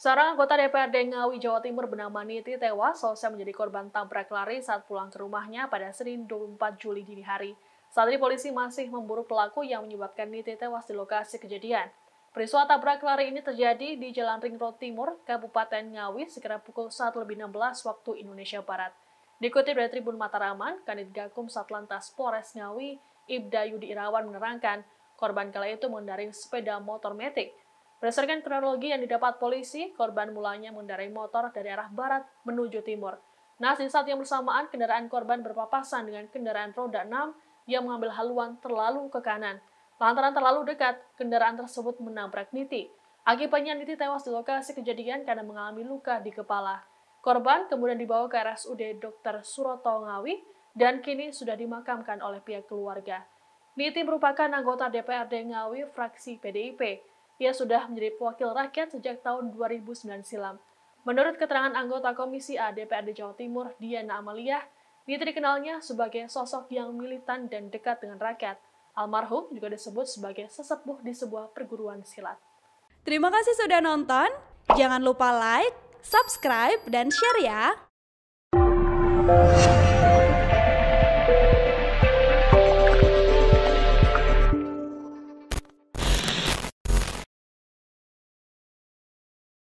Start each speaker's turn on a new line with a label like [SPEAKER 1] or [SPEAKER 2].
[SPEAKER 1] Seorang anggota DPRD Ngawi, Jawa Timur bernama Niti tewas selesai menjadi korban tabrak lari saat pulang ke rumahnya pada Senin 24 Juli dini hari. Saat ini polisi masih memburu pelaku yang menyebabkan Niti tewas di lokasi kejadian. Peristiwa tabrak lari ini terjadi di Jalan Ring Road Timur, Kabupaten Ngawi, sekitar pukul lebih 16 waktu Indonesia Barat. Dikutip dari Tribun Mataraman, Kanit Gakum Satlantas Polres Ngawi, Ibda Yudi Irawan menerangkan, korban kala itu mengendarai sepeda motor metik Berdasarkan kronologi yang didapat polisi, korban mulanya mengendarai motor dari arah barat menuju timur. Nah, di saat yang bersamaan, kendaraan korban berpapasan dengan kendaraan roda 6 yang mengambil haluan terlalu ke kanan. Lantaran terlalu dekat, kendaraan tersebut menabrak Niti. Akibatnya Niti tewas di lokasi kejadian karena mengalami luka di kepala. Korban kemudian dibawa ke RSUD Dr. Suroto Ngawi dan kini sudah dimakamkan oleh pihak keluarga. Niti merupakan anggota DPRD Ngawi fraksi PDIP. Ia sudah menjadi wakil rakyat sejak tahun 2009 silam. Menurut keterangan anggota Komisi A DPRD Jawa Timur, Diana Amalia, dia dikenalnya sebagai sosok yang militan dan dekat dengan rakyat. Almarhum juga disebut sebagai sesepuh di sebuah perguruan silat.
[SPEAKER 2] Terima kasih sudah nonton. Jangan lupa like, subscribe, dan share ya.